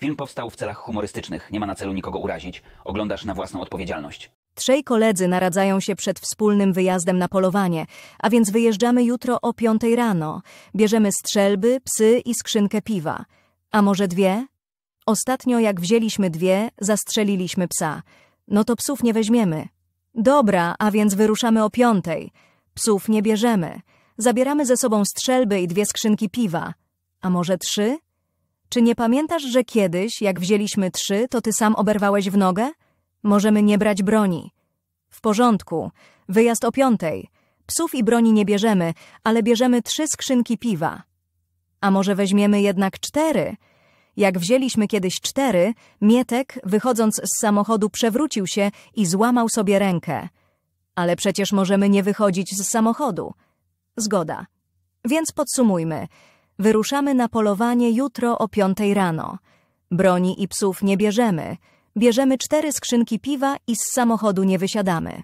Film powstał w celach humorystycznych, nie ma na celu nikogo urazić. Oglądasz na własną odpowiedzialność. Trzej koledzy naradzają się przed wspólnym wyjazdem na polowanie, a więc wyjeżdżamy jutro o piątej rano. Bierzemy strzelby, psy i skrzynkę piwa. A może dwie? Ostatnio jak wzięliśmy dwie, zastrzeliliśmy psa. No to psów nie weźmiemy. Dobra, a więc wyruszamy o piątej. Psów nie bierzemy. Zabieramy ze sobą strzelby i dwie skrzynki piwa. A może trzy? Czy nie pamiętasz, że kiedyś, jak wzięliśmy trzy, to ty sam oberwałeś w nogę? Możemy nie brać broni. W porządku. Wyjazd o piątej. Psów i broni nie bierzemy, ale bierzemy trzy skrzynki piwa. A może weźmiemy jednak cztery? Jak wzięliśmy kiedyś cztery, Mietek, wychodząc z samochodu, przewrócił się i złamał sobie rękę. Ale przecież możemy nie wychodzić z samochodu. Zgoda. Więc podsumujmy. Wyruszamy na polowanie jutro o piątej rano. Broni i psów nie bierzemy. Bierzemy cztery skrzynki piwa i z samochodu nie wysiadamy.